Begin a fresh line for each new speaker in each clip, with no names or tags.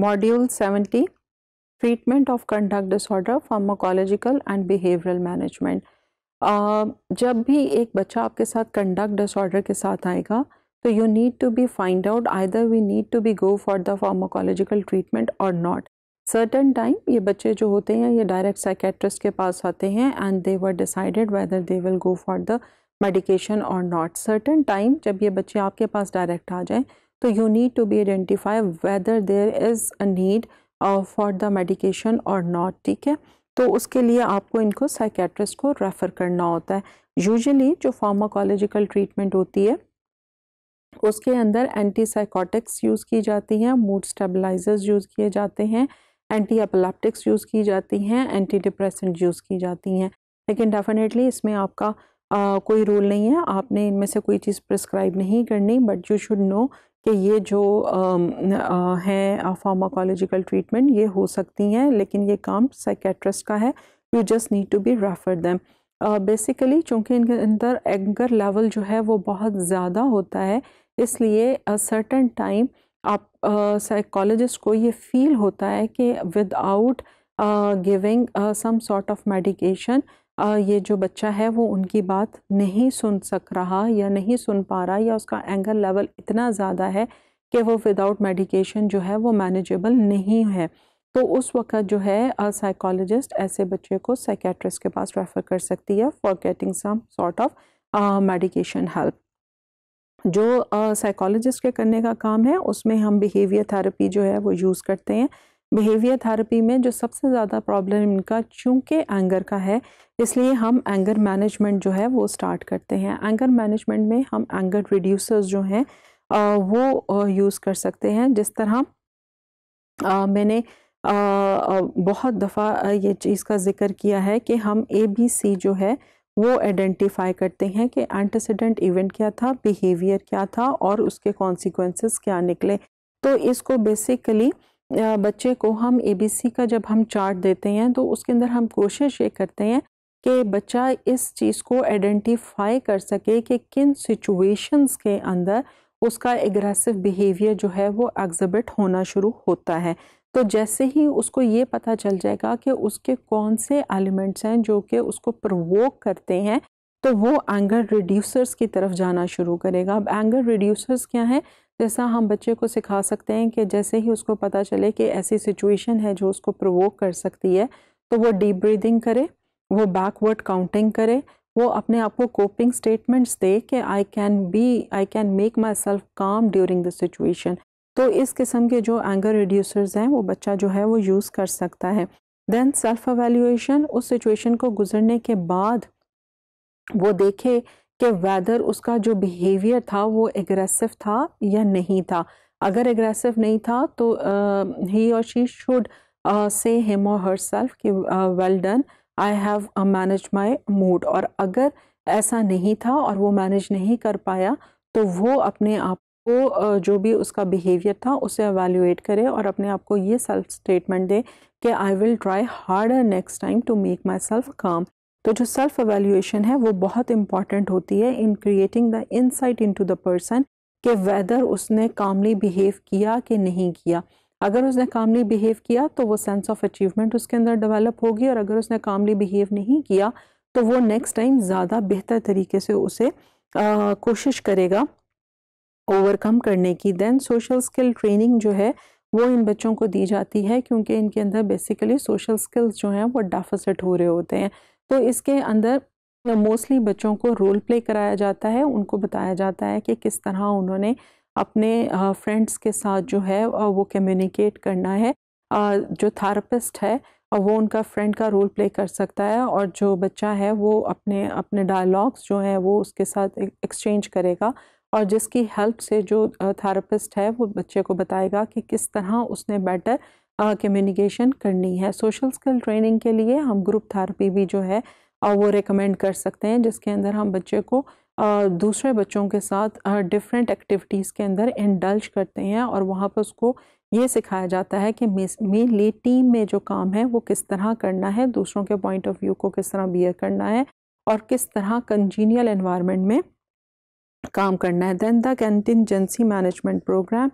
module seventy treatment of conduct disorder pharmacological and behavioural management जब भी एक बच्चा आपके साथ कंडक्ट डिसऑर्डर के साथ आएगा तो you need to be find out either we need to be go for the pharmacological treatment और नॉट सर्टन टाइम ये बच्चे जो होते हैं ये डायरेक्ट साइकेट्रिस्ट के पास आते हैं and they were decided whether they will go for the medication और नॉट सर्टन टाइम जब ये बच्चे आपके पास डायरेक्ट आ जाएँ So you need to be identify whether there is a need uh, for the medication or not ठीक है तो उसके लिए आपको इनको साइकेट्रिस्ट को रेफ़र करना होता है यूजली जो फार्माकोलॉजिकल ट्रीटमेंट होती है उसके अंदर एंटी साइकोटिक्स यूज़ की जाती हैं मूड स्टेबलाइजर्स यूज़ किए जाते हैं एंटी एपलेप्टिक्स यूज़ की जाती हैं एंटी डिप्रेसेंट यूज़ की जाती हैं लेकिन डेफिनेटली इसमें आपका आ, uh, कोई रोल नहीं है आपने इनमें से कोई चीज़ प्रिस्क्राइब नहीं करनी बट यू शुड नो कि ये जो हैं फार्माकोलॉजिकल ट्रीटमेंट ये हो सकती हैं लेकिन ये काम साइकेट्रिस्ट का है you just need to be refer them basically चूँकि इनके अंदर एंगर लेवल जो है वो बहुत ज़्यादा होता है इसलिए सर्टन टाइम आप साइकोलॉजिस्ट uh, को ये फील होता है कि without giving some sort of medication ये जो बच्चा है वो उनकी बात नहीं सुन सक रहा या नहीं सुन पा रहा या उसका एंगर लेवल इतना ज़्यादा है कि वो विदाउट मेडिकेशन जो है वो मैनेजेबल नहीं है तो उस वक्त जो है साइकोलॉजिस्ट ऐसे बच्चे को साइकेट्रिस्ट के पास रेफ़र कर सकती है for getting some sort of medication help जो साइकोलॉजिस्ट uh, के करने का काम है उसमें हम बिहेवियर थेरेपी जो है वो यूज़ करते हैं बिहेवियर थेरेपी में जो सबसे ज़्यादा प्रॉब्लम इनका चूँकि एंगर का है इसलिए हम एंगर मैनेजमेंट जो है वो स्टार्ट करते हैं एंगर मैनेजमेंट में हम एंगर रिड्यूसर्स जो हैं वो यूज़ कर सकते हैं जिस तरह मैंने बहुत दफ़ा ये चीज़ का जिक्र किया है कि हम ए बी सी जो है वो आइडेंटिफाई करते हैं कि एंटीसीडेंट इवेंट क्या था बिहेवियर क्या था और उसके कॉन्सिक्वेंसेस क्या निकले तो इसको बेसिकली बच्चे को हम ए बी सी का जब हम चार्ट देते हैं तो उसके अंदर हम कोशिश ये करते हैं कि बच्चा इस चीज़ को आइडेंटिफाई कर सके कि किन सिचुएशंस के अंदर उसका एग्रेसिव बिहेवियर जो है वो एग्जिबिट होना शुरू होता है तो जैसे ही उसको ये पता चल जाएगा कि उसके कौन से एलिमेंट्स हैं जो कि उसको प्रवोक करते हैं तो वो एंगर रिड्यूसर्स की तरफ जाना शुरू करेगा अब एंगर रिड्यूसर्स क्या हैं जैसा हम बच्चे को सिखा सकते हैं कि जैसे ही उसको पता चले कि ऐसी सिचुएशन है जो उसको प्रोवोक कर सकती है तो वो डीप ब्रीदिंग करे वो बैकवर्ड काउंटिंग करे वो अपने आप को कोपिंग स्टेटमेंट्स दे कि I can be I can make myself calm during the situation तो इस किस्म के जो एंगर रिड्यूसर्स हैं वो बच्चा जो है वो यूज़ कर सकता है देन सेल्फ अवेल्यूएशन उस सिचुएशन को गुजरने के बाद वो देखे कि वैदर उसका जो बिहेवियर था वो एग्रेसिव था या नहीं था अगर एग्रेसिव नहीं था तो ही और शी शुड से हिम और हर सेल्फ कि well done I have manage my mood और अगर ऐसा नहीं था और वो मैनेज नहीं कर पाया तो वो अपने आप को uh, जो भी उसका बिहेवियर था उसे एवेल्यूएट करे और अपने आप को ये सेल्फ स्टेटमेंट दे कि I will try harder next time to make myself calm तो जो सेल्फ एवेल्यूएशन है वो बहुत इंपॉर्टेंट होती है in creating the insight into the person कि वेदर उसने कामली बिहेव किया कि नहीं किया अगर उसने कामली बिहेव किया तो वो सेंस ऑफ अचीवमेंट उसके अंदर डेवलप होगी और अगर उसने कामली बिहेव नहीं किया तो वो नेक्स्ट टाइम ज़्यादा बेहतर तरीके से उसे आ, कोशिश करेगा ओवरकम करने की देन सोशल स्किल ट्रेनिंग जो है वो इन बच्चों को दी जाती है क्योंकि इनके अंदर बेसिकली सोशल स्किल्स जो हैं वो डेफिसिट हो रहे होते हैं तो इसके अंदर मोस्टली बच्चों को रोल प्ले कराया जाता है उनको बताया जाता है कि किस तरह उन्होंने अपने फ्रेंड्स के साथ जो है वो कम्युनिकेट करना है जो थेरेपिस्ट है वो उनका फ्रेंड का रोल प्ले कर सकता है और जो बच्चा है वो अपने अपने डायलॉग्स जो हैं वो उसके साथ एक्सचेंज करेगा और जिसकी हेल्प से जो थेरेपिस्ट है वो बच्चे को बताएगा कि किस तरह उसने बेटर कम्युनिकेशन करनी है सोशल स्किल ट्रेनिंग के लिए हम ग्रुप थेरेपी भी जो है वो रिकमेंड कर सकते हैं जिसके अंदर हम बच्चे को दूसरे बच्चों के साथ डिफरेंट एक्टिविटीज़ के अंदर इंडल्ज करते हैं और वहाँ पर उसको ये सिखाया जाता है कि मेनली टीम में जो काम है वो किस तरह करना है दूसरों के पॉइंट ऑफ व्यू को किस तरह बियर करना है और किस तरह कंजीनियल इन्वायरमेंट में काम करना है then the contingency management program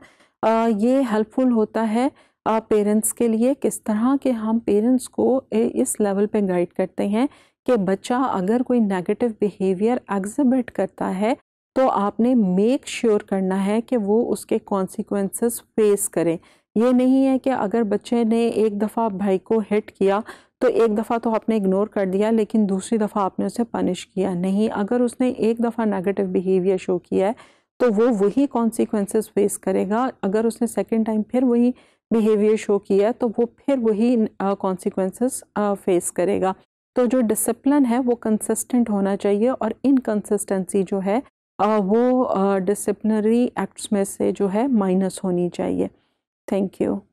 ये हेल्पफुल होता है पेरेंट्स के लिए किस तरह के हम पेरेंट्स को इस लेवल पे गाइड करते हैं कि बच्चा अगर कोई नेगेटिव बिहेवियर एग्जिबिट करता है तो आपने मेक श्योर sure करना है कि वो उसके कॉन्सिक्वेंसेस फेस करें ये नहीं है कि अगर बच्चे ने एक दफ़ा भाई को हिट किया तो एक दफ़ा तो आपने इग्नोर कर दिया लेकिन दूसरी दफ़ा आपने उसे पनिश किया नहीं अगर उसने एक दफ़ा नेगेटिव बिहेवियर शो किया है तो वो वही कॉन्सिक्वेंसेस फेस करेगा अगर उसने सेकेंड टाइम फिर वही बिहेवियर शो किया तो वो फिर वही कॉन्सिक्वेंसेस फेस करेगा तो जो डिसिप्लिन है वो कंसिस्टेंट होना चाहिए और इनकन्सिस्टेंसी जो है आ, वो डिसिप्लिनरी एक्ट्स में से जो है माइनस होनी चाहिए थैंक यू